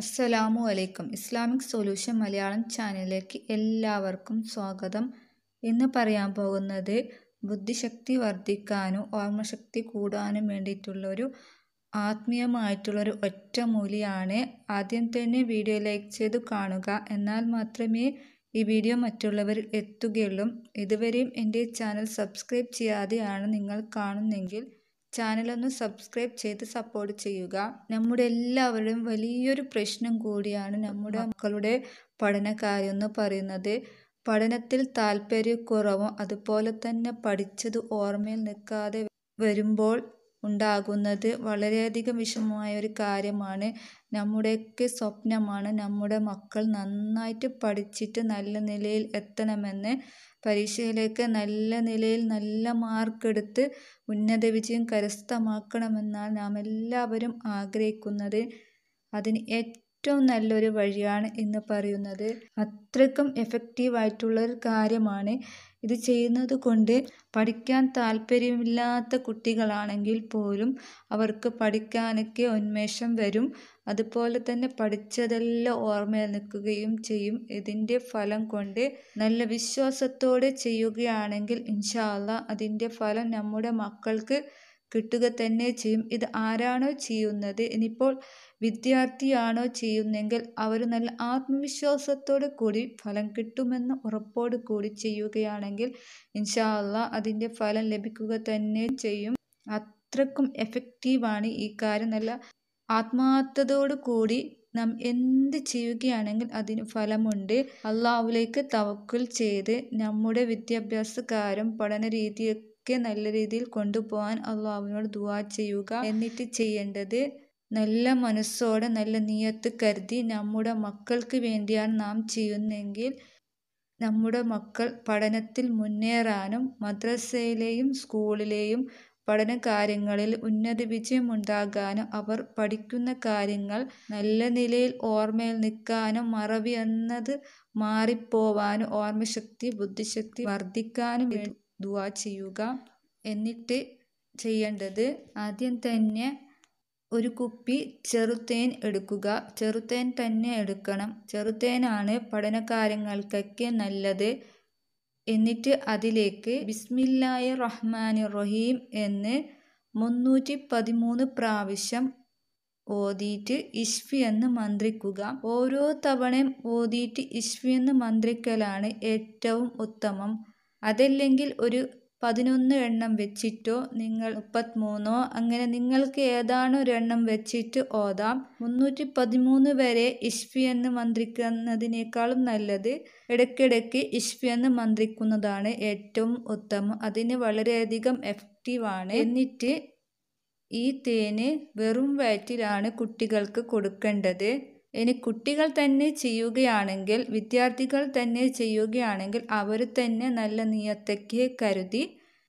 അസ്സലാമു അലൈക്കും Islamic solution Malayalam ചാനലിലേക്ക് എല്ലാവർക്കും സ്വാഗതം ഇന്ന് പറയാൻ പോകുന്നത് ബുദ്ധിശക്തി വർദ്ധിക്കാനും ഓർമ്മശക്തി കൂടാനും വേണ്ടിയിട്ടുള്ളൊരു ആത്മീയമായിട്ടുള്ളൊരു ഒറ്റമൂലിയാണ് ആദ്യം തന്നെ വീഡിയോ ലൈക്ക് ചെയ്ത് കാണുക എന്നാൽ മാത്രമേ ഈ വീഡിയോ മറ്റുള്ളവരിൽ എത്തുകയുള്ളൂ ഇതുവരെയും എൻ്റെ ചാനൽ സബ്സ്ക്രൈബ് ചെയ്യാതെയാണ് നിങ്ങൾ കാണുന്നെങ്കിൽ ചാനലൊന്ന് സബ്സ്ക്രൈബ് ചെയ്ത് സപ്പോർട്ട് ചെയ്യുക നമ്മുടെ എല്ലാവരുടെയും വലിയൊരു പ്രശ്നം കൂടിയാണ് നമ്മുടെ മക്കളുടെ പഠനകാര്യം എന്ന് പറയുന്നത് പഠനത്തിൽ താല്പര്യക്കുറവും അതുപോലെ തന്നെ പഠിച്ചത് ഓർമ്മയിൽ നിൽക്കാതെ വരുമ്പോൾ ഉണ്ടാകുന്നത് വളരെയധികം വിഷമമായ ഒരു കാര്യമാണ് നമ്മുടെയൊക്കെ സ്വപ്നമാണ് നമ്മുടെ മക്കൾ നന്നായിട്ട് പഠിച്ചിട്ട് നല്ല നിലയിൽ എത്തണമെന്ന് പരീക്ഷയിലേക്ക് നല്ല നിലയിൽ നല്ല മാർക്കെടുത്ത് ഉന്നത വിജയം കരസ്ഥമാക്കണമെന്നാണ് നാം എല്ലാവരും ആഗ്രഹിക്കുന്നത് അതിന് ഏറ്റവും നല്ലൊരു വഴിയാണ് എന്ന് പറയുന്നത് അത്രയ്ക്കും എഫക്റ്റീവ് കാര്യമാണ് ഇത് ചെയ്യുന്നത് കൊണ്ട് പഠിക്കാൻ താല്പര്യമില്ലാത്ത കുട്ടികളാണെങ്കിൽ പോലും അവർക്ക് പഠിക്കാനൊക്കെ ഉന്മേഷം വരും അതുപോലെ തന്നെ പഠിച്ചതെല്ലാം ഓർമ്മ നിൽക്കുകയും ചെയ്യും ഇതിൻ്റെ ഫലം കൊണ്ട് നല്ല വിശ്വാസത്തോടെ ചെയ്യുകയാണെങ്കിൽ ഇൻഷാ അതിൻ്റെ ഫലം നമ്മുടെ മക്കൾക്ക് കിട്ടുക തന്നെ ചെയ്യും ഇത് ആരാണോ ചെയ്യുന്നത് ഇനിയിപ്പോൾ വിദ്യാർത്ഥിയാണോ ചെയ്യുന്നതെങ്കിൽ അവർ നല്ല ആത്മവിശ്വാസത്തോടു കൂടി ഫലം കിട്ടുമെന്ന ഉറപ്പോടു കൂടി ചെയ്യുകയാണെങ്കിൽ ഇൻഷാ അള്ളാ അതിൻ്റെ ഫലം ലഭിക്കുക തന്നെ ചെയ്യും അത്രക്കും എഫക്റ്റീവാണ് ഈ കാര്യം നല്ല ആത്മാർത്ഥതയോടു കൂടി നാം എന്ത് ചെയ്യുകയാണെങ്കിൽ അതിന് ഫലമുണ്ട് അള്ളാഹുലേക്ക് തവക്കുൽ ചെയ്ത് നമ്മുടെ വിദ്യാഭ്യാസ കാര്യം പഠന രീതിയൊക്കെ നല്ല രീതിയിൽ കൊണ്ടുപോകാൻ അള്ളാഹുവിനോട് ദുവാ ചെയ്യുക എന്നിട്ട് ചെയ്യേണ്ടത് നല്ല മനസ്സോടെ നല്ല നീയത്ത് കരുതി നമ്മുടെ മക്കൾക്ക് വേണ്ടിയാണ് നാം ചെയ്യുന്നതെങ്കിൽ നമ്മുടെ മക്കൾ പഠനത്തിൽ മുന്നേറാനും മദ്രസയിലെയും സ്കൂളിലെയും പഠന കാര്യങ്ങളിൽ ഉന്നത വിജയമുണ്ടാകാനും അവർ പഠിക്കുന്ന കാര്യങ്ങൾ നല്ല നിലയിൽ ഓർമ്മയിൽ നിൽക്കാനും മറവി എന്നത് മാറിപ്പോവാനും ഓർമ്മശക്തി ബുദ്ധിശക്തി വർദ്ധിക്കാനും ദുവാ ചെയ്യുക എന്നിട്ട് ചെയ്യേണ്ടത് ആദ്യം തന്നെ ഒരു കുപ്പി ചെറുതേൻ എടുക്കുക ചെറുതേൻ തന്നെ എടുക്കണം ചെറുതേനാണ് പഠനകാര്യങ്ങൾക്കൊക്കെ നല്ലത് എന്നിട്ട് അതിലേക്ക് ബിസ്മില്ലായ റഹ്മാൻ റഹീം എന്ന് മുന്നൂറ്റി പതിമൂന്ന് പ്രാവശ്യം ഓതിയിട്ട് ഇഷ്ഫി എന്ന് മന്ത്രിക്കുക ഓരോ തവണയും ഓതിയിട്ട് ഇഷ്ഫി എന്ന് മന്ത്രിക്കലാണ് ഏറ്റവും ഉത്തമം അതല്ലെങ്കിൽ ഒരു പതിനൊന്ന് എണ്ണം വെച്ചിട്ടോ നിങ്ങൾ മുപ്പത്തിമൂന്നോ അങ്ങനെ നിങ്ങൾക്ക് ഏതാണോ ഒരെണ്ണം വെച്ചിട്ട് ഓതാം മുന്നൂറ്റി പതിമൂന്ന് വരെ ഇഷ്ഫി എന്ന് മന്ത്രിക്കുന്നതിനേക്കാളും നല്ലത് ഇടയ്ക്കിടയ്ക്ക് ഇഷ്ഫി എന്ന് മന്ത്രിക്കുന്നതാണ് ഏറ്റവും ഉത്തമം അതിന് വളരെയധികം ആണ് എന്നിട്ട് ഈ തേന് വെറും വയറ്റിലാണ് കുട്ടികൾക്ക് കൊടുക്കേണ്ടത് ഇനി കുട്ടികൾ തന്നെ ചെയ്യുകയാണെങ്കിൽ വിദ്യാർത്ഥികൾ തന്നെ ചെയ്യുകയാണെങ്കിൽ അവർ തന്നെ നല്ല നിയത്തേക്ക് കരുതി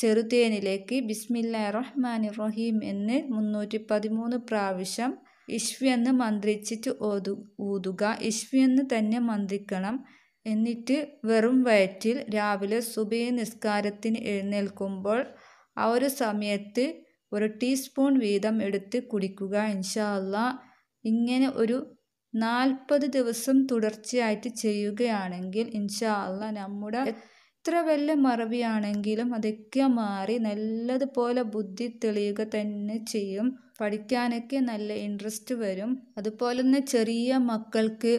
ചെറുതേനിലേക്ക് ബിസ്മില്ല റഹ്മാൻ റഹീം എന്ന് മുന്നൂറ്റി പതിമൂന്ന് പ്രാവശ്യം ഇഷ്വെന്ന് മന്ത്രിച്ചിട്ട് ഓതു ഊതുക ഇഷ്വെന്ന് തന്നെ മന്ത്രിക്കണം എന്നിട്ട് വെറും വയറ്റിൽ രാവിലെ സുബേ നിസ്കാരത്തിന് എഴുന്നേൽക്കുമ്പോൾ ആ ഒരു സമയത്ത് ഒരു ടീസ്പൂൺ വീതം എടുത്ത് കുടിക്കുക ഇൻഷാല്ല ഇങ്ങനെ ഒരു നാൽപ്പത് ദിവസം തുടർച്ചയായിട്ട് ചെയ്യുകയാണെങ്കിൽ ഇൻഷാ നമ്മുടെ എത്ര വലിയ മറവിയാണെങ്കിലും അതൊക്കെ മാറി നല്ലതുപോലെ ബുദ്ധി തെളിയുക തന്നെ ചെയ്യും പഠിക്കാനൊക്കെ നല്ല ഇൻട്രസ്റ്റ് വരും അതുപോലെ തന്നെ ചെറിയ മക്കൾക്ക്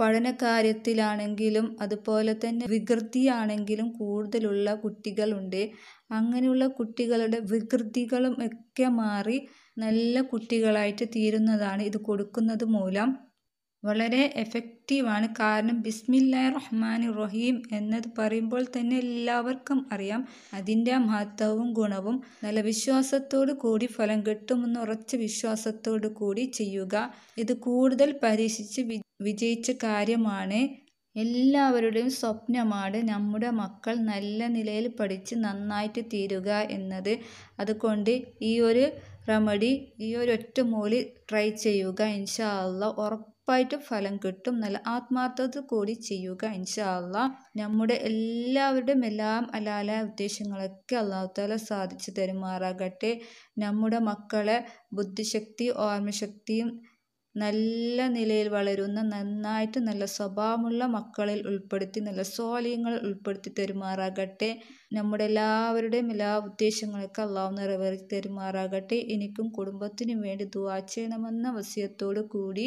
പഠന കാര്യത്തിലാണെങ്കിലും അതുപോലെ തന്നെ വികൃതിയാണെങ്കിലും കൂടുതലുള്ള കുട്ടികളുണ്ട് അങ്ങനെയുള്ള കുട്ടികളുടെ വികൃതികളും ഒക്കെ മാറി നല്ല കുട്ടികളായിട്ട് തീരുന്നതാണ് ഇത് കൊടുക്കുന്നത് മൂലം വളരെ എഫക്റ്റീവാണ് കാരണം ബിസ്മില്ലാ റഹ്മാൻ റഹീം എന്നത് പറയുമ്പോൾ തന്നെ എല്ലാവർക്കും അറിയാം അതിൻ്റെ മഹത്വവും ഗുണവും നല്ല വിശ്വാസത്തോടു കൂടി ഫലം കിട്ടുമെന്ന് ഉറച്ച വിശ്വാസത്തോടു കൂടി ചെയ്യുക ഇത് കൂടുതൽ പരീക്ഷിച്ച് വിജയിച്ച കാര്യമാണ് എല്ലാവരുടെയും സ്വപ്നമാണ് നമ്മുടെ മക്കൾ നല്ല നിലയിൽ പഠിച്ച് നന്നായിട്ട് തീരുക എന്നത് അതുകൊണ്ട് ഈ ഒരു റെമഡി ഈ ഒരു ഒറ്റമൂലി ട്രൈ ചെയ്യുക ഇൻഷാ അല്ല ഉറപ്പ് ഉറപ്പായിട്ടും ഫലം കിട്ടും നല്ല ആത്മാർത്ഥത കൂടി ചെയ്യുക ഇൻഷാല്ല നമ്മുടെ എല്ലാവരുടെയും എല്ലാം അലാല ഉദ്ദേശങ്ങളൊക്കെ അള്ളാഹുത്താല സാധിച്ചു തരുമാറാകട്ടെ നമ്മുടെ മക്കളെ ബുദ്ധിശക്തി ഓർമ്മശക്തിയും നല്ല നിലയിൽ വളരുന്ന നന്നായിട്ട് നല്ല സ്വഭാവമുള്ള മക്കളിൽ ഉൾപ്പെടുത്തി നല്ല സ്വാലയങ്ങൾ ഉൾപ്പെടുത്തി തരുമാറാകട്ടെ നമ്മുടെ എല്ലാവരുടെയും എല്ലാ ഉദ്ദേശങ്ങളൊക്കെ അള്ളാഹു നിറവേറി തരുമാറാകട്ടെ എനിക്കും കുടുംബത്തിനും വേണ്ടി ദുവാ ചെയ്യണമെന്ന വസ്യത്തോടു കൂടി